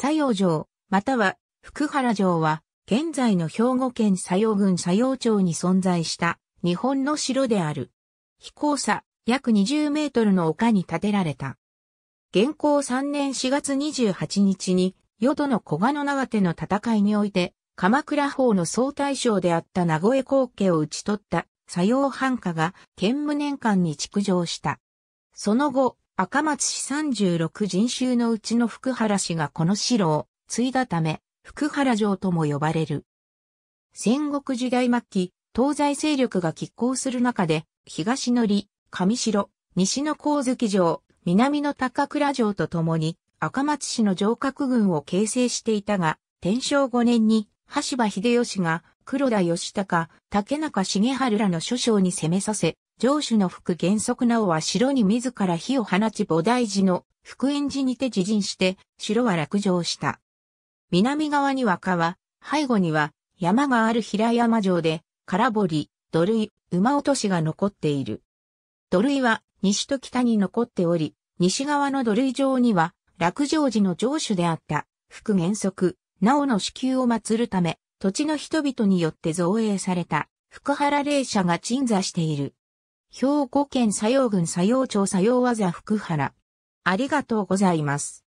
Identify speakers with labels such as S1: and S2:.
S1: 左用城、または福原城は、現在の兵庫県
S2: 左用郡左用町に存在した日本の城である。飛行差約20メートルの丘に建てられた。現行3年4月28日に、淀の小賀の長手の戦いにおいて、鎌倉法の総大将であった名古屋光家を討ち取った左用藩家が県無年間に築城した。その後、赤松氏36人衆のうちの福原氏がこの城を継いだため、福原城とも呼ばれる。戦国時代末期、東西勢力が拮抗する中で、東の里、上城、西の光月城、南の高倉城とともに、赤松市の城郭軍を形成していたが、天正5年に、橋場秀吉が、黒田義高、竹中重春らの諸将に攻めさせ、城主の福原則なおは城に自ら火を放ち菩提寺の福園寺にて自陣して、城は落城した。南側には川、背後には山がある平山城で、空堀、土塁、馬落としが残っている。土塁は西と北に残っており、西側の土塁城には、落城寺の城主であった、福原則、なおの支給を祀るため、土地の人々によって造営された、福原霊社が鎮座している。兵庫県佐
S1: 用郡佐用町佐用技福原。ありがとうございます。